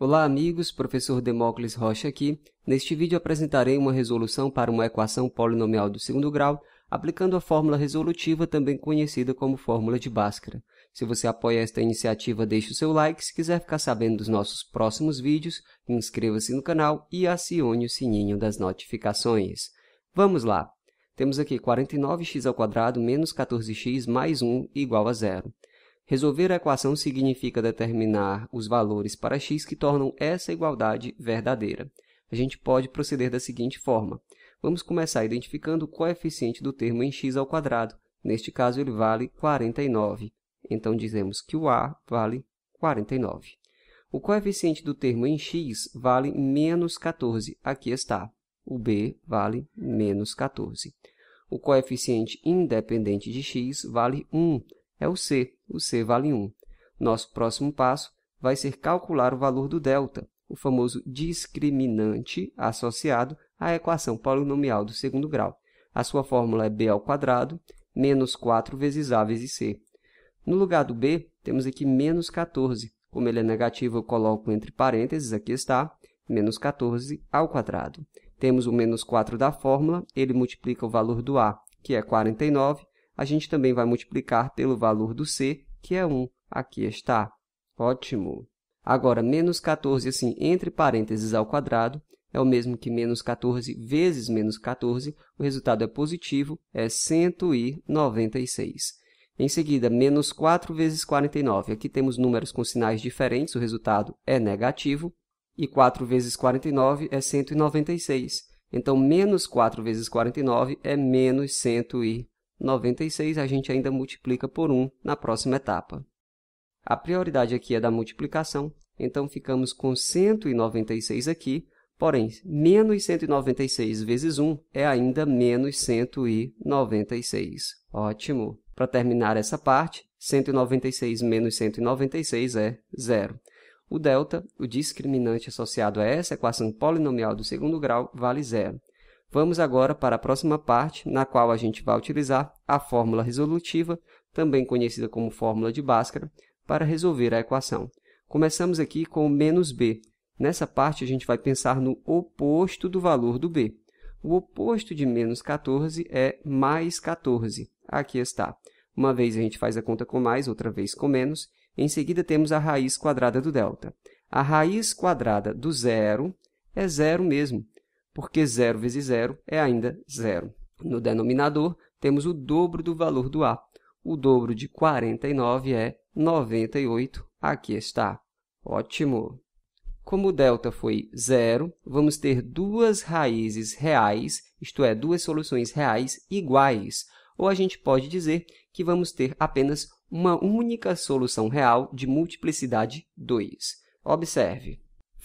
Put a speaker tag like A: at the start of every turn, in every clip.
A: Olá amigos, professor Demócles Rocha aqui. Neste vídeo apresentarei uma resolução para uma equação polinomial do segundo grau, aplicando a fórmula resolutiva, também conhecida como fórmula de Bhaskara. Se você apoia esta iniciativa, deixe o seu like. Se quiser ficar sabendo dos nossos próximos vídeos, inscreva-se no canal e acione o sininho das notificações. Vamos lá! Temos aqui 49x² menos 14x mais 1 igual a zero. Resolver a equação significa determinar os valores para x que tornam essa igualdade verdadeira. A gente pode proceder da seguinte forma. Vamos começar identificando o coeficiente do termo em x ao quadrado. Neste caso, ele vale 49. Então, dizemos que o a vale 49. O coeficiente do termo em x vale menos 14. Aqui está. O b vale menos 14. O coeficiente independente de x vale 1. É o c o C vale 1. Nosso próximo passo vai ser calcular o valor do delta, o famoso discriminante associado à equação polinomial do segundo grau. A sua fórmula é b ao quadrado menos 4 vezes a vezes c. No lugar do b, temos aqui menos 14. Como ele é negativo, eu coloco entre parênteses, aqui está, menos 14 ao quadrado. Temos o menos 4 da fórmula, ele multiplica o valor do a, que é 49, a gente também vai multiplicar pelo valor do c, que é 1. Aqui está. Ótimo! Agora, menos 14, assim, entre parênteses ao quadrado, é o mesmo que menos 14 vezes menos 14, o resultado é positivo, é 196. Em seguida, menos 4 vezes 49. Aqui temos números com sinais diferentes, o resultado é negativo. E 4 vezes 49 é 196. Então, menos 4 vezes 49 é menos 196. 96 a gente ainda multiplica por 1 na próxima etapa. A prioridade aqui é da multiplicação, então ficamos com 196 aqui, porém, menos 196 vezes 1 é ainda menos 196. Ótimo! Para terminar essa parte, 196 menos 196 é zero. O delta, o discriminante associado a essa equação polinomial do segundo grau, vale zero. Vamos agora para a próxima parte, na qual a gente vai utilizar a fórmula resolutiva, também conhecida como fórmula de Bhaskara, para resolver a equação. Começamos aqui com o menos b. Nessa parte, a gente vai pensar no oposto do valor do b. O oposto de menos 14 é mais 14. Aqui está. Uma vez a gente faz a conta com mais, outra vez com menos. Em seguida, temos a raiz quadrada do delta. A raiz quadrada do zero é zero mesmo porque zero vezes zero é ainda zero. No denominador, temos o dobro do valor do A. O dobro de 49 é 98. Aqui está. Ótimo! Como o delta foi zero, vamos ter duas raízes reais, isto é, duas soluções reais iguais. Ou a gente pode dizer que vamos ter apenas uma única solução real de multiplicidade 2. Observe,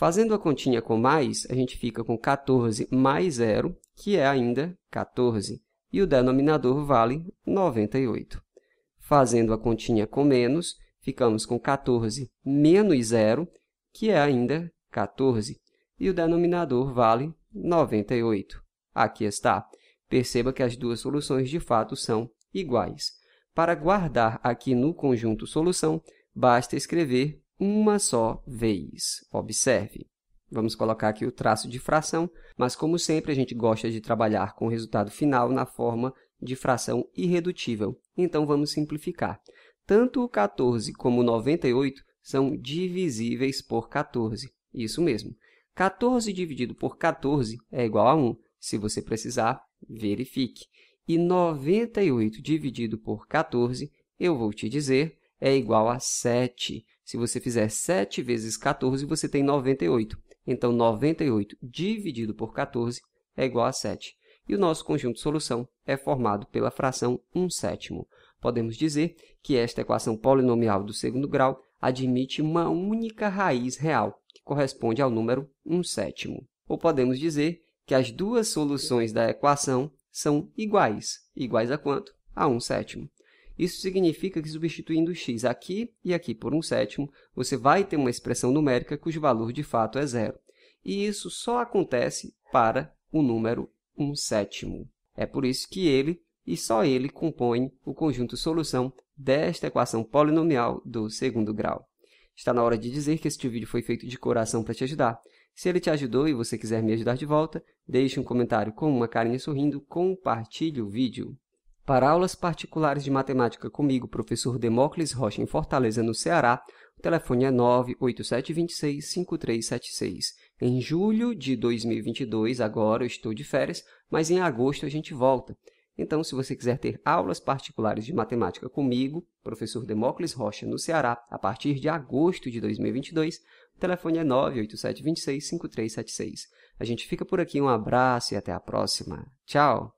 A: Fazendo a continha com mais, a gente fica com 14 mais 0, que é ainda 14, e o denominador vale 98. Fazendo a continha com menos, ficamos com 14 menos 0, que é ainda 14, e o denominador vale 98. Aqui está. Perceba que as duas soluções de fato são iguais. Para guardar aqui no conjunto solução, basta escrever uma só vez. Observe. Vamos colocar aqui o traço de fração, mas como sempre a gente gosta de trabalhar com o resultado final na forma de fração irredutível. Então vamos simplificar. Tanto o 14 como o 98 são divisíveis por 14. Isso mesmo. 14 dividido por 14 é igual a 1. Se você precisar, verifique. E 98 dividido por 14, eu vou te dizer, é igual a 7. Se você fizer 7 vezes 14, você tem 98. Então, 98 dividido por 14 é igual a 7. E o nosso conjunto de solução é formado pela fração 1 sétimo. Podemos dizer que esta equação polinomial do segundo grau admite uma única raiz real, que corresponde ao número 1 sétimo. Ou podemos dizer que as duas soluções da equação são iguais. Iguais a quanto? A 1 sétimo. Isso significa que substituindo x aqui e aqui por um sétimo, você vai ter uma expressão numérica cujo valor de fato é zero. E isso só acontece para o número 1 sétimo. É por isso que ele, e só ele, compõe o conjunto solução desta equação polinomial do segundo grau. Está na hora de dizer que este vídeo foi feito de coração para te ajudar. Se ele te ajudou e você quiser me ajudar de volta, deixe um comentário com uma carinha sorrindo, compartilhe o vídeo. Para aulas particulares de matemática comigo, professor Demócles Rocha, em Fortaleza, no Ceará, o telefone é 987265376. Em julho de 2022, agora eu estou de férias, mas em agosto a gente volta. Então, se você quiser ter aulas particulares de matemática comigo, professor Demócles Rocha, no Ceará, a partir de agosto de 2022, o telefone é 987265376. A gente fica por aqui, um abraço e até a próxima. Tchau!